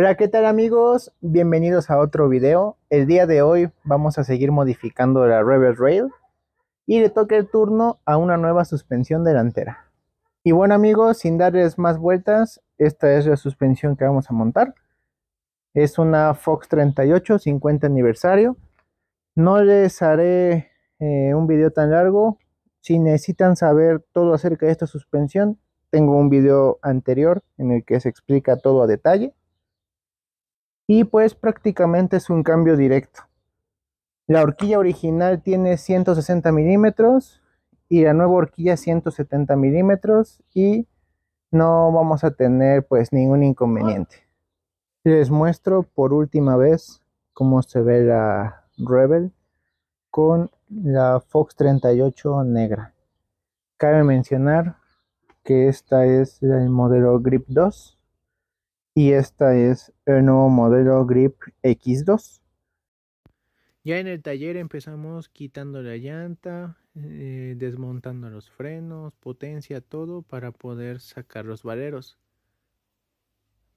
Hola, ¿qué tal amigos? Bienvenidos a otro video. El día de hoy vamos a seguir modificando la reverse Rail y le toca el turno a una nueva suspensión delantera. Y bueno amigos, sin darles más vueltas, esta es la suspensión que vamos a montar. Es una Fox 38 50 aniversario. No les haré eh, un video tan largo. Si necesitan saber todo acerca de esta suspensión, tengo un video anterior en el que se explica todo a detalle y pues prácticamente es un cambio directo. La horquilla original tiene 160 milímetros y la nueva horquilla 170 milímetros y no vamos a tener pues ningún inconveniente. Les muestro por última vez cómo se ve la Rebel con la Fox 38 negra. Cabe mencionar que esta es el modelo Grip 2 y esta es el nuevo modelo Grip X2. Ya en el taller empezamos quitando la llanta, eh, desmontando los frenos, potencia, todo para poder sacar los valeros.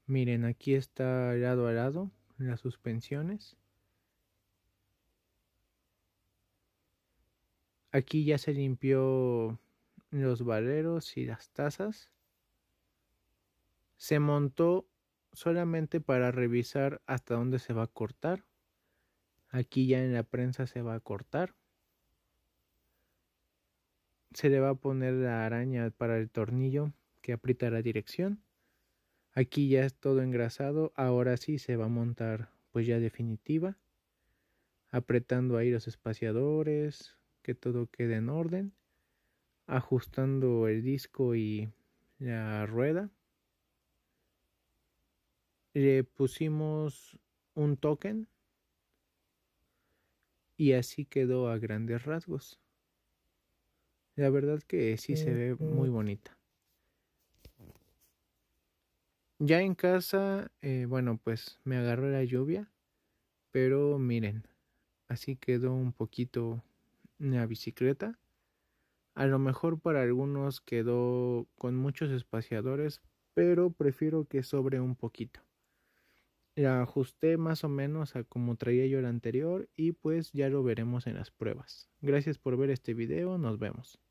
Miren, aquí está lado a lado las suspensiones. Aquí ya se limpió los valeros y las tazas. Se montó solamente para revisar hasta dónde se va a cortar. Aquí ya en la prensa se va a cortar. Se le va a poner la araña para el tornillo que aprieta la dirección. Aquí ya es todo engrasado. Ahora sí se va a montar pues ya definitiva. Apretando ahí los espaciadores, que todo quede en orden. Ajustando el disco y la rueda le pusimos un token y así quedó a grandes rasgos. La verdad que sí se ve muy bonita. Ya en casa, eh, bueno, pues me agarró la lluvia, pero miren, así quedó un poquito la bicicleta. A lo mejor para algunos quedó con muchos espaciadores, pero prefiero que sobre un poquito la ajusté más o menos a como traía yo el anterior y pues ya lo veremos en las pruebas. Gracias por ver este video, nos vemos.